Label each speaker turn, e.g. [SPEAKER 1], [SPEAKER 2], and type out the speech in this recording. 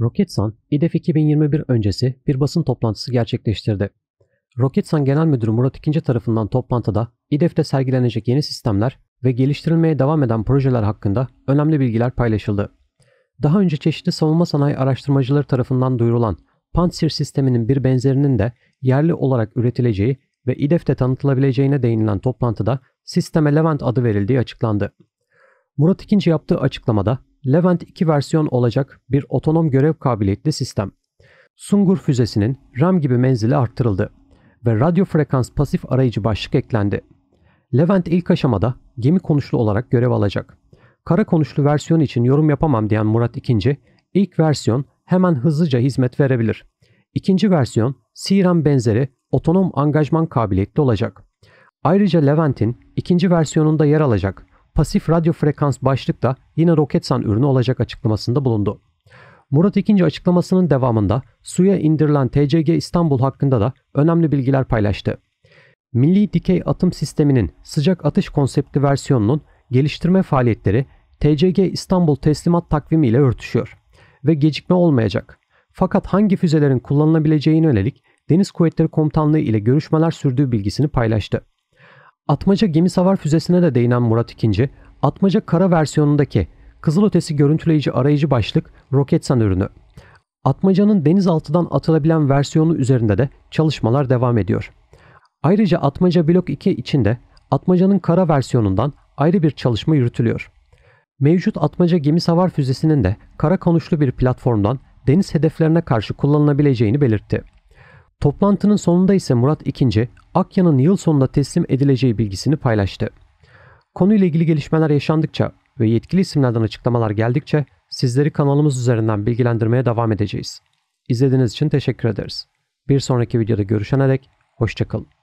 [SPEAKER 1] Roketsan, İDEF 2021 öncesi bir basın toplantısı gerçekleştirdi. Roketsan Genel Müdürü Murat İkinci tarafından toplantıda İDEF'te sergilenecek yeni sistemler ve geliştirilmeye devam eden projeler hakkında önemli bilgiler paylaşıldı. Daha önce çeşitli savunma sanayi araştırmacıları tarafından duyurulan Pantsir sisteminin bir benzerinin de yerli olarak üretileceği ve İDEF'te tanıtılabileceğine değinilen toplantıda sisteme Levent adı verildiği açıklandı. Murat İkinci yaptığı açıklamada Levent 2 versiyon olacak bir otonom görev kabiliyetli sistem. Sungur füzesinin RAM gibi menzili arttırıldı ve radyo frekans pasif arayıcı başlık eklendi. Levent ilk aşamada gemi konuşlu olarak görev alacak. Kara konuşlu versiyon için yorum yapamam diyen Murat II, ilk versiyon hemen hızlıca hizmet verebilir. İkinci versiyon Siren benzeri otonom angajman kabiliyetli olacak. Ayrıca Levent'in ikinci versiyonunda yer alacak pasif radyo frekans başlıkta yine Roketsan ürünü olacak açıklamasında bulundu. Murat ikinci açıklamasının devamında suya indirilen TCG İstanbul hakkında da önemli bilgiler paylaştı. Milli dikey atım sisteminin sıcak atış konseptli versiyonunun geliştirme faaliyetleri TCG İstanbul teslimat takvimi ile örtüşüyor ve gecikme olmayacak. Fakat hangi füzelerin kullanılabileceğine yönelik Deniz Kuvvetleri Komutanlığı ile görüşmeler sürdüğü bilgisini paylaştı. Atmaca gemi savar füzesine de değinen Murat II, Atmaca kara versiyonundaki kızılötesi görüntüleyici arayıcı başlık Roketsan ürünü. Atmaca'nın denizaltıdan atılabilen versiyonu üzerinde de çalışmalar devam ediyor. Ayrıca Atmaca Blok 2 içinde Atmaca'nın kara versiyonundan ayrı bir çalışma yürütülüyor. Mevcut Atmaca gemi savar füzesinin de kara konuşlu bir platformdan deniz hedeflerine karşı kullanılabileceğini belirtti. Toplantının sonunda ise Murat II, Akya'nın yıl sonunda teslim edileceği bilgisini paylaştı. Konuyla ilgili gelişmeler yaşandıkça ve yetkili isimlerden açıklamalar geldikçe sizleri kanalımız üzerinden bilgilendirmeye devam edeceğiz. İzlediğiniz için teşekkür ederiz. Bir sonraki videoda görüşene dek hoşçakalın.